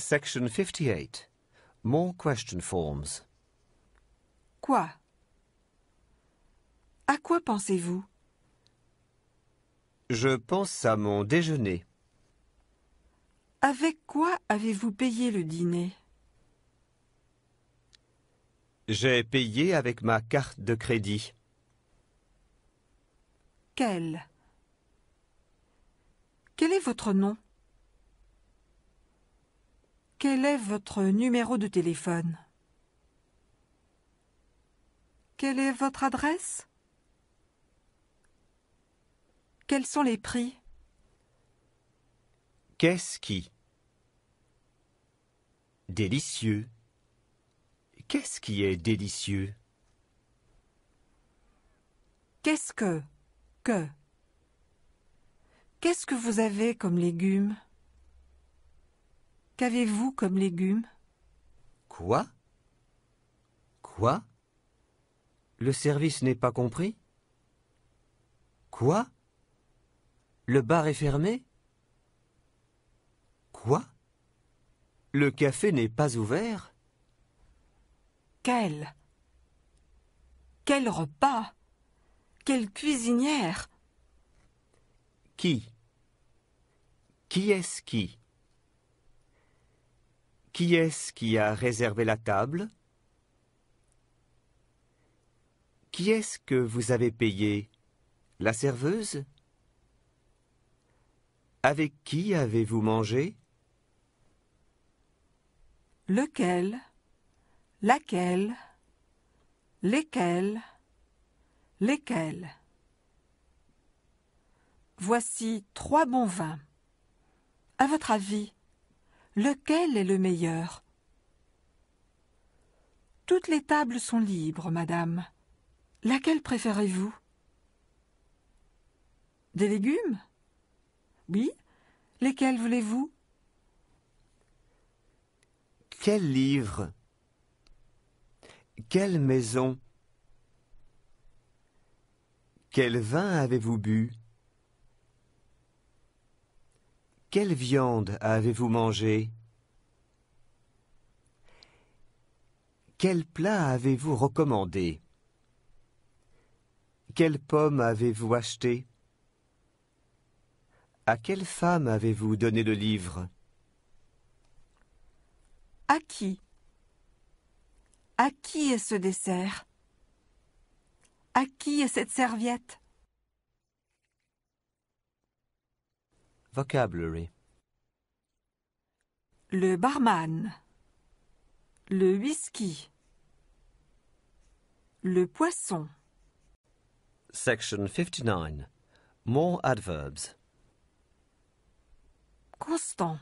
Section 58. More question forms. Quoi À quoi pensez-vous Je pense à mon déjeuner. Avec quoi avez-vous payé le dîner J'ai payé avec ma carte de crédit. Quel Quel est votre nom quel est votre numéro de téléphone Quelle est votre adresse Quels sont les prix Qu'est-ce qui Délicieux. Qu'est-ce qui est délicieux Qu'est-ce que Que Qu'est-ce que vous avez comme légumes Qu'avez-vous comme légumes Quoi Quoi Le service n'est pas compris Quoi Le bar est fermé Quoi Le café n'est pas ouvert Quel Quel repas Quelle cuisinière Qui Qui est-ce qui qui est-ce qui a réservé la table Qui est-ce que vous avez payé La serveuse Avec qui avez-vous mangé Lequel Laquelle Lesquels Lesquels Voici trois bons vins. À votre avis, Lequel est le meilleur Toutes les tables sont libres, madame. Laquelle préférez-vous Des légumes Oui. Lesquels voulez-vous Quel livre Quelle maison Quel vin avez-vous bu Quelle viande avez-vous mangé Quel plat avez-vous recommandé Quelle pomme avez-vous acheté À quelle femme avez-vous donné le livre À qui À qui est ce dessert À qui est cette serviette Vocabulary. Le barman. Le whisky. Le poisson. Section 59. More adverbs. Constant.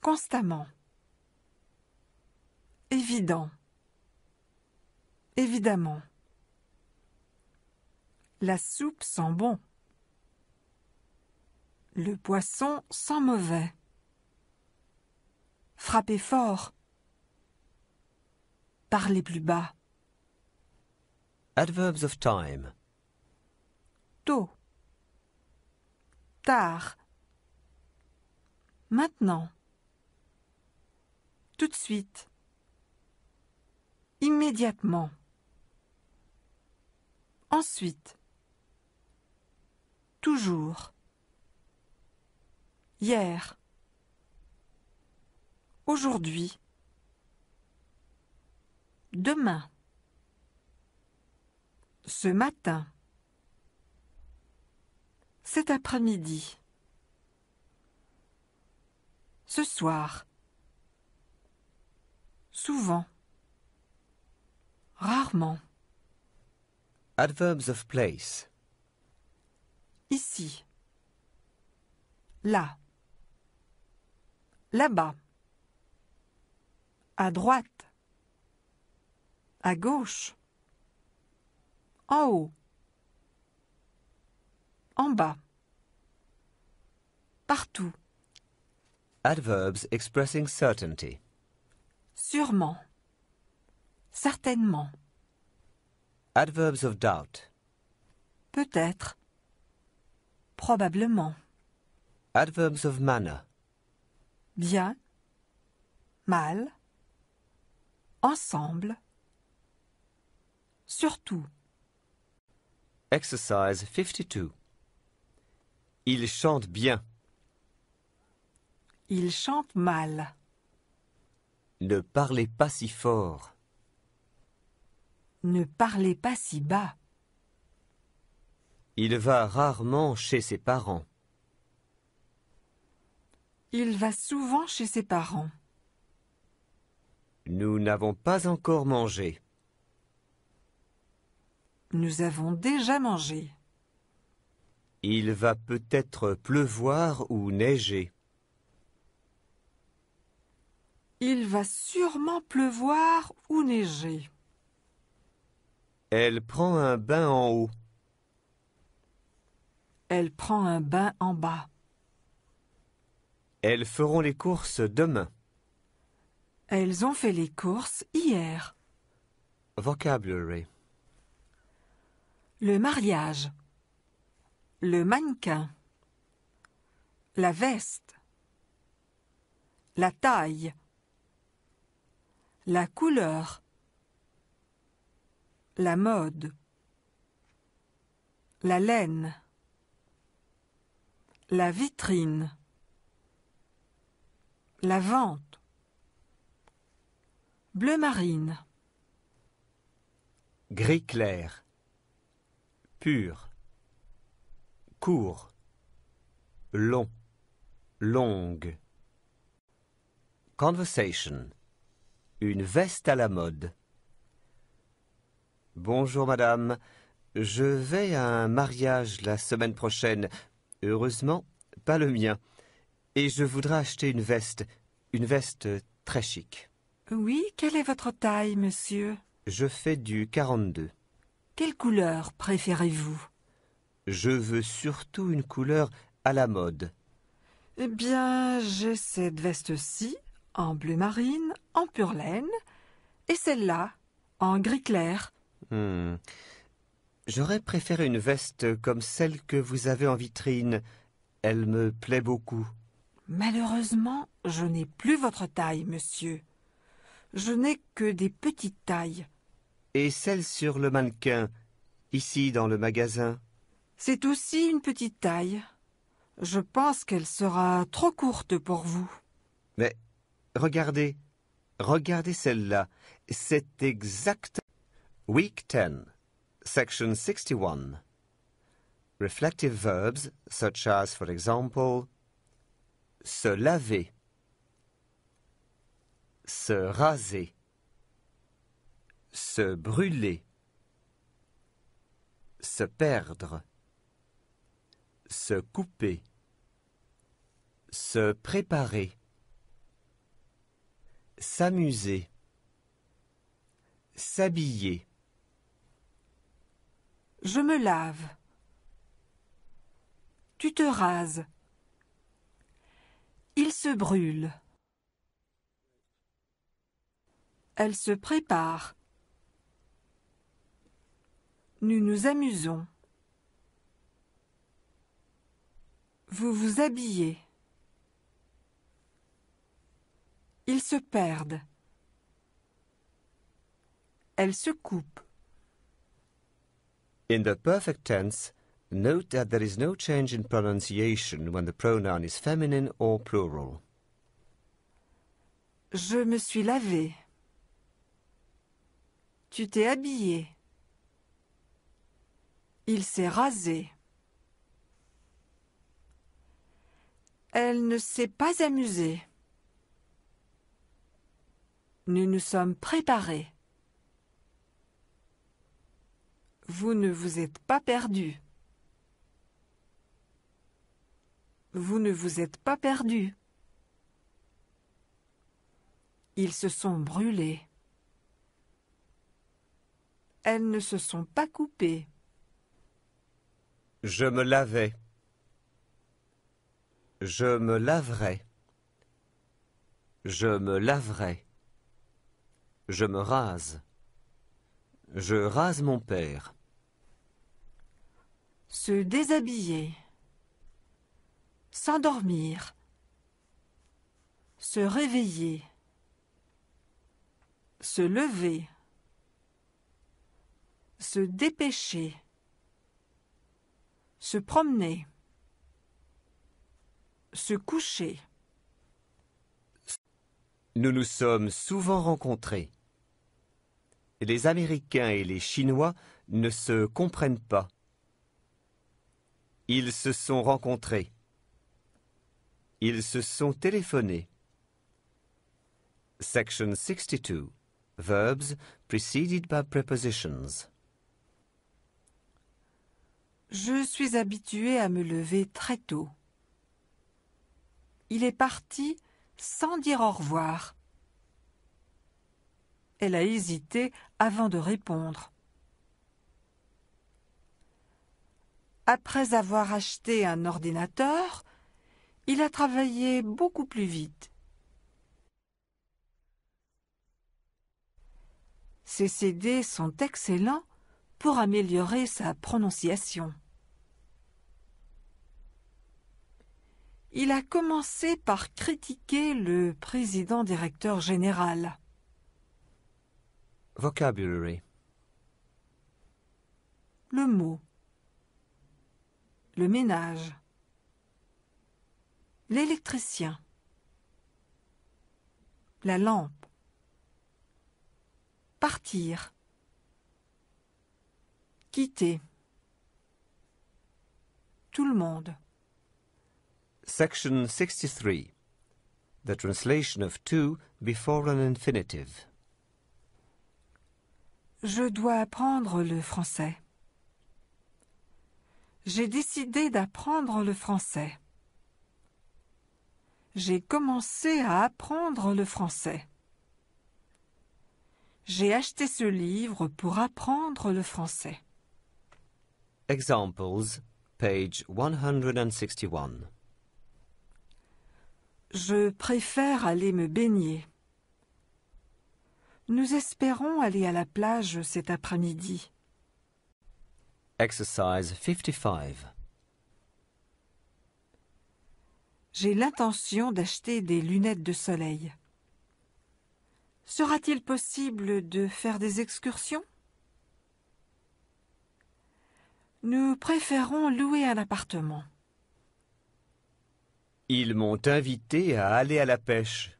Constamment. Évident. Évidemment. La soupe sent bon. Le poisson sent mauvais. Frappez fort. Parlez plus bas. Adverbs of time. Tôt. Tard. Maintenant. Tout de suite. Immédiatement. Ensuite. Toujours. Hier. Aujourd'hui. Demain. Ce matin. Cet après-midi. Ce soir. Souvent. Rarement. Adverbs of place. Ici. Là. Là-bas. À droite. À gauche. En haut. En bas. Partout. Adverbs expressing certainty. Sûrement. Certainement. Adverbs of doubt. Peut-être. Probablement. Adverbs of manner bien, mal, ensemble, surtout. Exercise 52. Il chante bien. Il chante mal. Ne parlez pas si fort. Ne parlez pas si bas. Il va rarement chez ses parents. Il va souvent chez ses parents. Nous n'avons pas encore mangé. Nous avons déjà mangé. Il va peut-être pleuvoir ou neiger. Il va sûrement pleuvoir ou neiger. Elle prend un bain en haut. Elle prend un bain en bas. Elles feront les courses demain. Elles ont fait les courses hier. Vocabulary. Le mariage. Le mannequin. La veste. La taille. La couleur. La mode. La laine. La vitrine. La vente. Bleu marine. Gris clair. Pur. Court. Long. Longue. Conversation. Une veste à la mode. Bonjour madame. Je vais à un mariage la semaine prochaine. Heureusement, pas le mien. Et je voudrais acheter une veste, une veste très chic. Oui, quelle est votre taille, monsieur Je fais du 42. Quelle couleur préférez-vous Je veux surtout une couleur à la mode. Eh bien, j'ai cette veste-ci, en bleu marine, en pure laine, et celle-là, en gris clair. Hmm. J'aurais préféré une veste comme celle que vous avez en vitrine. Elle me plaît beaucoup. Malheureusement, je n'ai plus votre taille, monsieur. Je n'ai que des petites tailles. Et celle sur le mannequin, ici dans le magasin C'est aussi une petite taille. Je pense qu'elle sera trop courte pour vous. Mais regardez, regardez celle-là. C'est exact. Week 10, section 61. Reflective verbs, such as, for example, se laver, se raser, se brûler, se perdre, se couper, se préparer, s'amuser, s'habiller. Je me lave. Tu te rases. Il se brûle. Elle se prépare. Nous nous amusons. Vous vous habillez. Ils se perdent. Elle se coupe. In the perfect tense, Note that there is no change in pronunciation when the pronoun is feminine or plural. Je me suis lavé. Tu t'es habillé. Il s'est rasé. Elle ne s'est pas amusée. Nous nous sommes préparés. Vous ne vous êtes pas perdus. Vous ne vous êtes pas perdu. Ils se sont brûlés. Elles ne se sont pas coupées. Je me lavais. Je me laverai. Je me laverai. Je me rase. Je rase mon père. Se déshabiller. S'endormir. Se réveiller. Se lever. Se dépêcher. Se promener. Se coucher. Nous nous sommes souvent rencontrés. Les Américains et les Chinois ne se comprennent pas. Ils se sont rencontrés. Ils se sont téléphonés. Section 62. Verbs preceded by prepositions. Je suis habitué à me lever très tôt. Il est parti sans dire au revoir. Elle a hésité avant de répondre. Après avoir acheté un ordinateur, il a travaillé beaucoup plus vite. Ses CD sont excellents pour améliorer sa prononciation. Il a commencé par critiquer le président directeur général. Vocabulary. Le mot. Le ménage l'électricien, la lampe, partir, quitter, tout le monde. Section 63. The translation of two before an infinitive. Je dois apprendre le français. J'ai décidé d'apprendre le français. J'ai commencé à apprendre le français. J'ai acheté ce livre pour apprendre le français. Examples, page 161. Je préfère aller me baigner. Nous espérons aller à la plage cet après-midi. Exercise 55. J'ai l'intention d'acheter des lunettes de soleil. Sera-t-il possible de faire des excursions Nous préférons louer un appartement. Ils m'ont invité à aller à la pêche.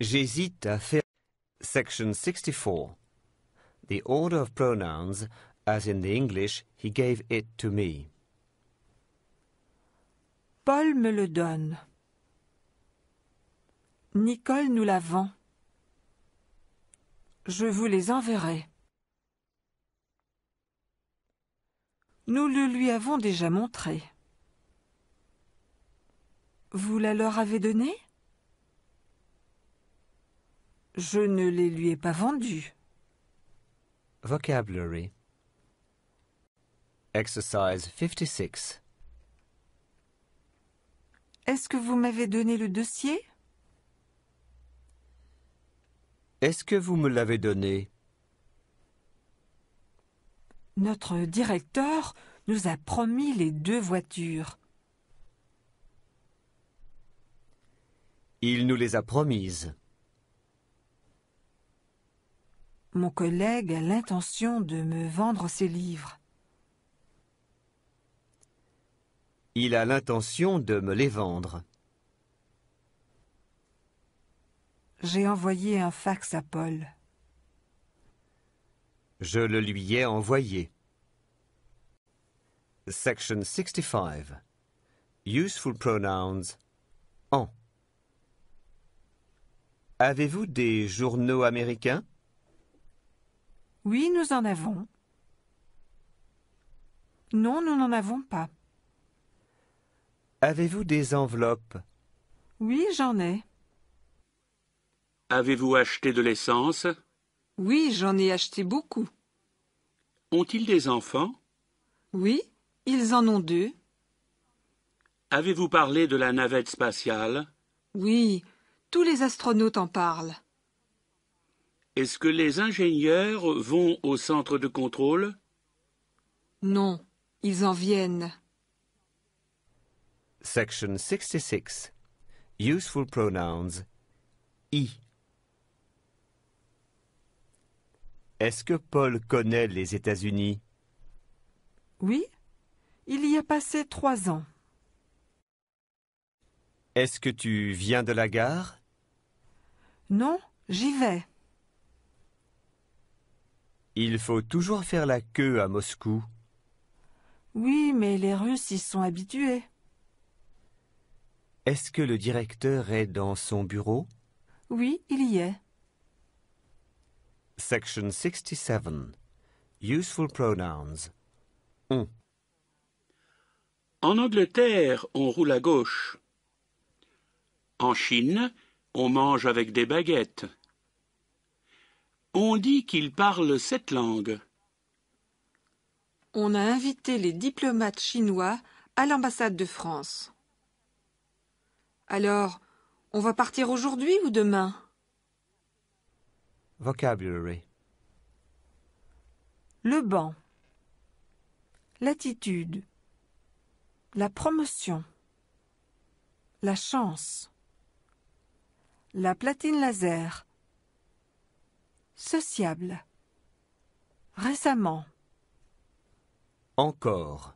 J'hésite à faire. Section 64. The order of pronouns, as in the English, he gave it to me. Paul me le donne. Nicole nous la vend. Je vous les enverrai. Nous le lui avons déjà montré. Vous la leur avez donnée Je ne les lui ai pas vendus. Vocabulary Exercise 56 est-ce que vous m'avez donné le dossier Est-ce que vous me l'avez donné Notre directeur nous a promis les deux voitures. Il nous les a promises. Mon collègue a l'intention de me vendre ses livres. Il a l'intention de me les vendre. J'ai envoyé un fax à Paul. Je le lui ai envoyé. Section 65. Useful pronouns. En. Avez-vous des journaux américains Oui, nous en avons. Non, nous n'en avons pas. Avez-vous des enveloppes Oui, j'en ai. Avez-vous acheté de l'essence Oui, j'en ai acheté beaucoup. Ont-ils des enfants Oui, ils en ont deux. Avez-vous parlé de la navette spatiale Oui, tous les astronautes en parlent. Est-ce que les ingénieurs vont au centre de contrôle Non, ils en viennent. Section 66. Useful pronouns. I. Est-ce que Paul connaît les États-Unis Oui, il y a passé trois ans. Est-ce que tu viens de la gare Non, j'y vais. Il faut toujours faire la queue à Moscou. Oui, mais les Russes y sont habitués. Est-ce que le directeur est dans son bureau Oui, il y est. Section 67. Useful pronouns. On. En Angleterre, on roule à gauche. En Chine, on mange avec des baguettes. On dit qu'il parle sept langues. On a invité les diplomates chinois à l'ambassade de France. Alors, on va partir aujourd'hui ou demain Vocabulary Le banc L'attitude La promotion La chance La platine laser Sociable Récemment Encore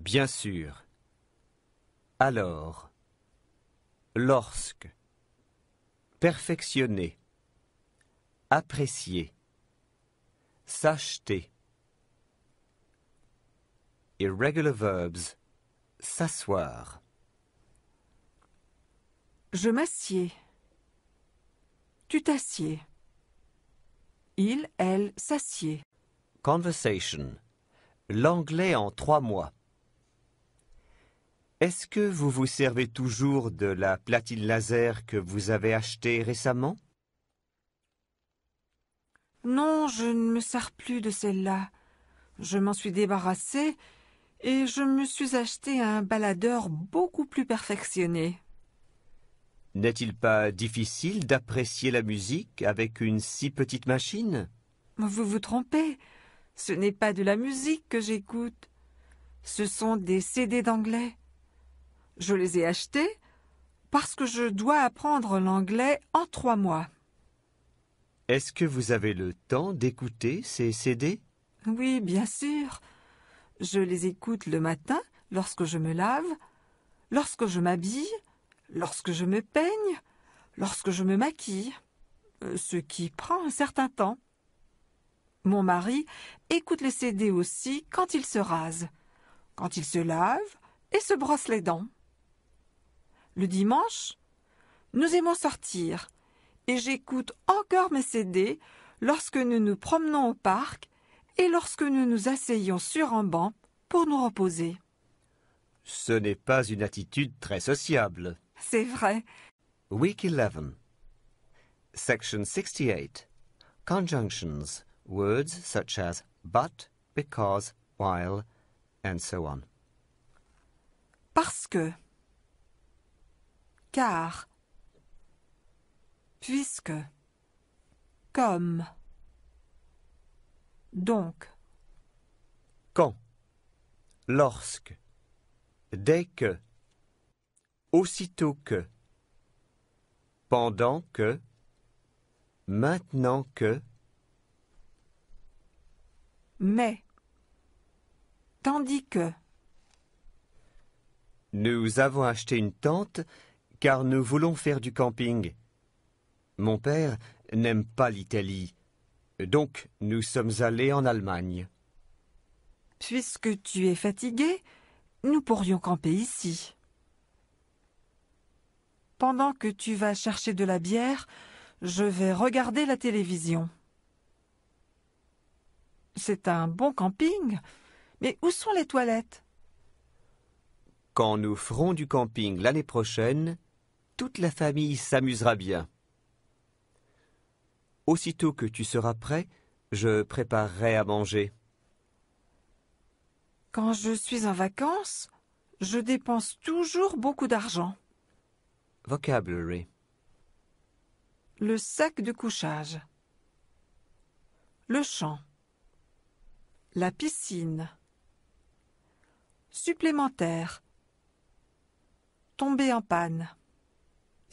Bien sûr alors lorsque, perfectionner, apprécier, s'acheter. Irregular verbs, s'asseoir. Je m'assieds. Tu t'assieds. Il, elle s'assied. Conversation. L'anglais en trois mois. Est-ce que vous vous servez toujours de la platine laser que vous avez achetée récemment Non, je ne me sers plus de celle-là. Je m'en suis débarrassée et je me suis acheté un baladeur beaucoup plus perfectionné. N'est-il pas difficile d'apprécier la musique avec une si petite machine Vous vous trompez. Ce n'est pas de la musique que j'écoute. Ce sont des CD d'anglais. Je les ai achetés parce que je dois apprendre l'anglais en trois mois. Est-ce que vous avez le temps d'écouter ces CD Oui, bien sûr. Je les écoute le matin lorsque je me lave, lorsque je m'habille, lorsque je me peigne, lorsque je me maquille, euh, ce qui prend un certain temps. Mon mari écoute les CD aussi quand il se rase, quand il se lave et se brosse les dents. Le dimanche, nous aimons sortir, et j'écoute encore mes CD lorsque nous nous promenons au parc et lorsque nous nous asseyons sur un banc pour nous reposer. Ce n'est pas une attitude très sociable. C'est vrai. Week 11. Section 68. Conjunctions. Words such as but, because, while, and so on. Parce que car puisque comme donc quand lorsque dès que aussitôt que pendant que maintenant que mais tandis que nous avons acheté une tente car nous voulons faire du camping. Mon père n'aime pas l'Italie, donc nous sommes allés en Allemagne. Puisque tu es fatigué, nous pourrions camper ici. Pendant que tu vas chercher de la bière, je vais regarder la télévision. C'est un bon camping, mais où sont les toilettes Quand nous ferons du camping l'année prochaine, toute la famille s'amusera bien. Aussitôt que tu seras prêt, je préparerai à manger. Quand je suis en vacances, je dépense toujours beaucoup d'argent. Vocabulary. Le sac de couchage. Le champ. La piscine. Supplémentaire. Tomber en panne.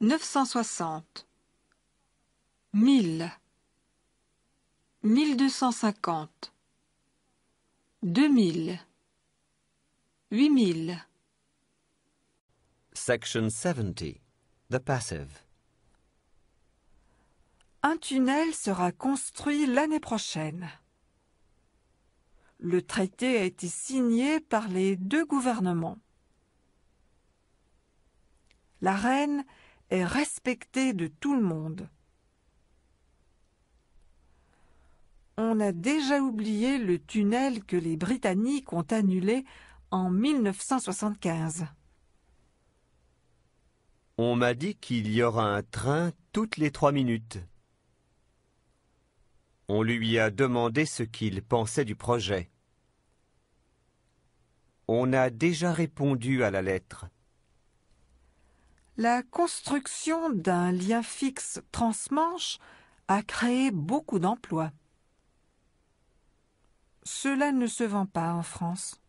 960 1000 1250 2000 8000 Section 70. The passive. Un tunnel sera construit l'année prochaine. Le traité a été signé par les deux gouvernements. La reine est respecté de tout le monde. On a déjà oublié le tunnel que les Britanniques ont annulé en 1975. On m'a dit qu'il y aura un train toutes les trois minutes. On lui a demandé ce qu'il pensait du projet. On a déjà répondu à la lettre. La construction d'un lien fixe transmanche a créé beaucoup d'emplois. Cela ne se vend pas en France.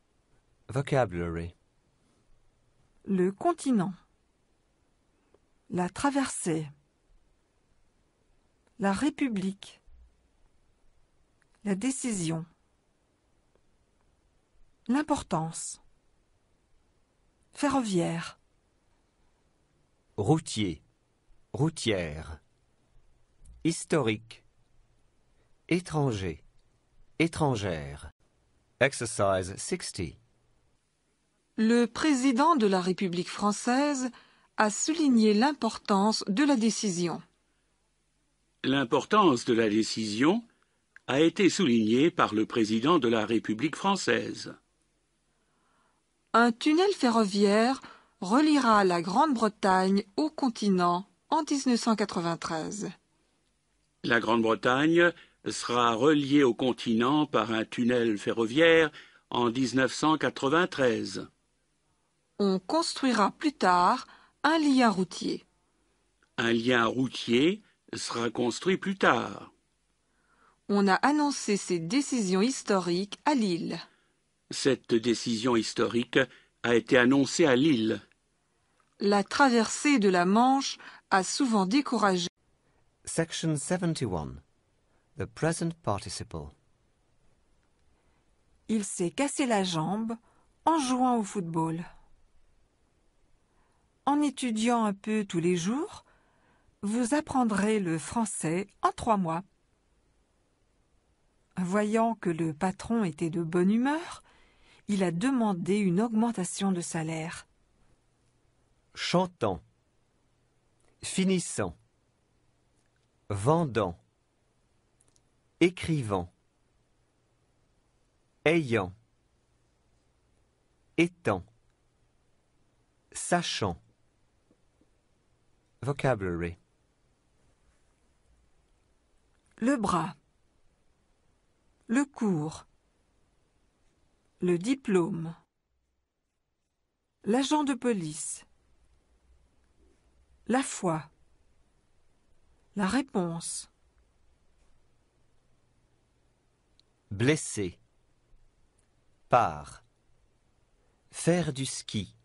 Vocabulary. Le continent. La traversée. La République. La décision. L'importance. Ferroviaire routier, routière, historique, étranger, étrangère. Exercise 60. Le président de la République française a souligné l'importance de la décision. L'importance de la décision a été soulignée par le président de la République française. Un tunnel ferroviaire reliera la Grande-Bretagne au continent en 1993. La Grande-Bretagne sera reliée au continent par un tunnel ferroviaire en 1993. On construira plus tard un lien routier. Un lien routier sera construit plus tard. On a annoncé ces décisions historiques à Lille. Cette décision historique a été annoncée à Lille. La traversée de la Manche a souvent découragé. Section 71. The present participle. Il s'est cassé la jambe en jouant au football. En étudiant un peu tous les jours, vous apprendrez le français en trois mois. Voyant que le patron était de bonne humeur, il a demandé une augmentation de salaire chantant, finissant, vendant, écrivant, ayant, étant, sachant. Vocabulary. Le bras. Le cours. Le diplôme. L'agent de police. La foi. La réponse. Blessé. Par. Faire du ski.